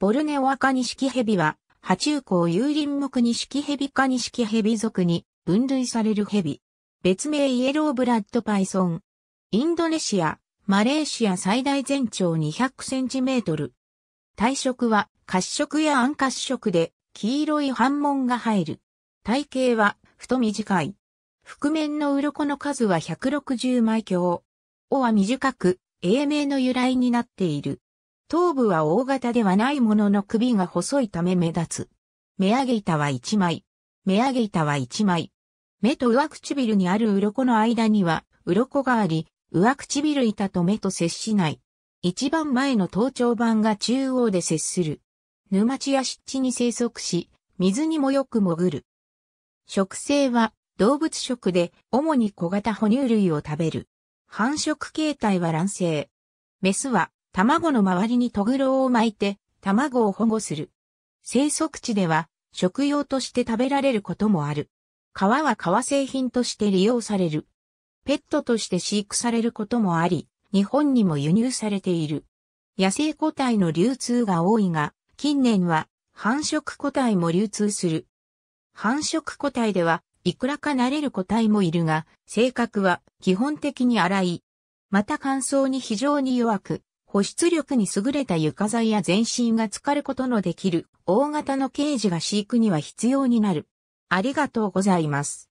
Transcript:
ボルネオアカニシキヘビは、爬虫孔有輪目ニシキヘビカニシキヘビ属に分類されるヘビ。別名イエローブラッドパイソン。インドネシア、マレーシア最大全長200センチメートル。体色は褐色や暗褐色で黄色い斑紋が入る。体型は太短い。覆面の鱗の数は160枚強。尾は短く、英名の由来になっている。頭部は大型ではないものの首が細いため目立つ。目上げ板は1枚。目上げ板は1枚。目と上唇にある鱗の間には鱗があり、上唇板と目と接しない。一番前の頭頂板が中央で接する。沼地や湿地に生息し、水にもよく潜る。食性は動物食で主に小型哺乳類を食べる。繁殖形態は卵生。メスは卵の周りにトグロを巻いて、卵を保護する。生息地では、食用として食べられることもある。皮は革製品として利用される。ペットとして飼育されることもあり、日本にも輸入されている。野生個体の流通が多いが、近年は繁殖個体も流通する。繁殖個体では、いくらか慣れる個体もいるが、性格は基本的に荒い。また乾燥に非常に弱く、保湿力に優れた床材や全身が浸かることのできる大型のケージが飼育には必要になる。ありがとうございます。